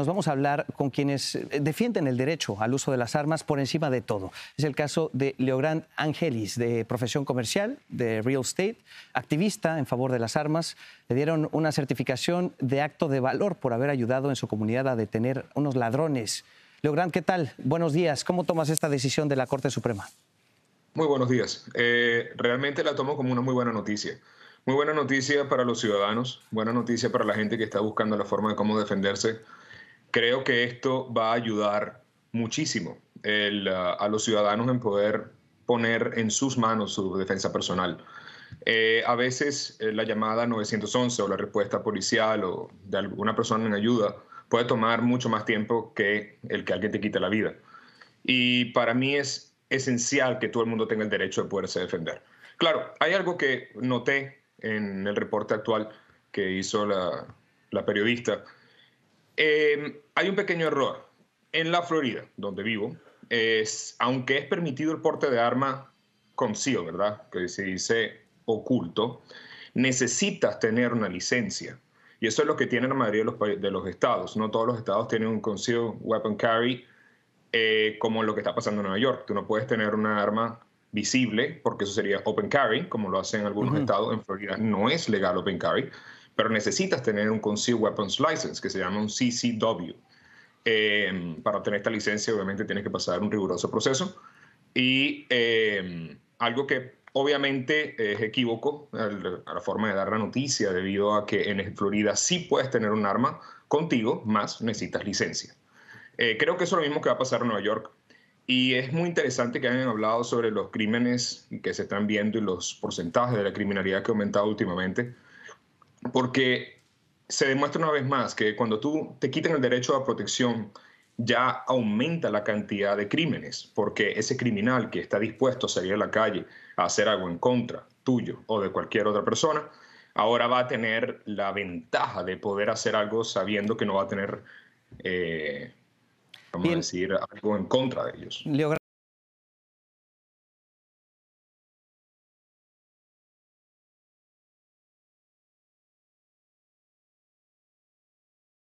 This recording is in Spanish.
nos vamos a hablar con quienes eh, defienden el derecho al uso de las armas por encima de todo. Es el caso de Leogrand Angelis, de profesión comercial, de real estate, activista en favor de las armas. Le dieron una certificación de acto de valor por haber ayudado en su comunidad a detener unos ladrones. Leogrand, ¿qué tal? Buenos días. ¿Cómo tomas esta decisión de la Corte Suprema? Muy buenos días. Eh, realmente la tomo como una muy buena noticia. Muy buena noticia para los ciudadanos, buena noticia para la gente que está buscando la forma de cómo defenderse creo que esto va a ayudar muchísimo ah, a los ciudadanos en poder poner en sus manos su defensa personal. Eh, a veces eh, la llamada 911 o la respuesta policial o de alguna persona en ayuda puede tomar mucho más tiempo que el que alguien te quita la vida. Y para mí es esencial que todo el mundo tenga el derecho de poderse defender. Claro, hay algo que noté en el reporte actual que hizo la, la periodista, Em, hay un pequeño error. En la Florida, donde vivo, es, aunque es permitido el porte de arma consigo, ¿verdad? Que se dice oculto, necesitas tener una licencia. Y eso es lo que tiene la mayoría de los, estados. No todos los estados tienen un concealed weapon carry eh, como lo que está pasando en Nueva York. Tú no puedes tener una arma visible porque eso sería open carry, como lo hacen algunos estados. En Florida no es legal open carry pero necesitas tener un Concealed Weapons License, que se llama un CCW. Eh, para obtener esta licencia, obviamente, tienes que pasar un riguroso proceso. Y eh, algo que obviamente es equívoco a la forma de dar la noticia, debido a que en Florida sí puedes tener un arma contigo, más necesitas licencia. Eh, creo que eso es lo mismo que va a pasar en Nueva York. Y es muy interesante que hayan hablado sobre los crímenes que se están viendo y los porcentajes de la criminalidad que ha aumentado últimamente porque se demuestra una vez más que cuando tú te quitan el derecho a protección, ya aumenta la cantidad de crímenes, porque ese criminal que está dispuesto a salir a la calle a hacer algo en contra tuyo o de cualquier otra persona, ahora va a tener la ventaja de poder hacer algo sabiendo que no va a tener, eh, vamos a decir, algo en contra de ellos.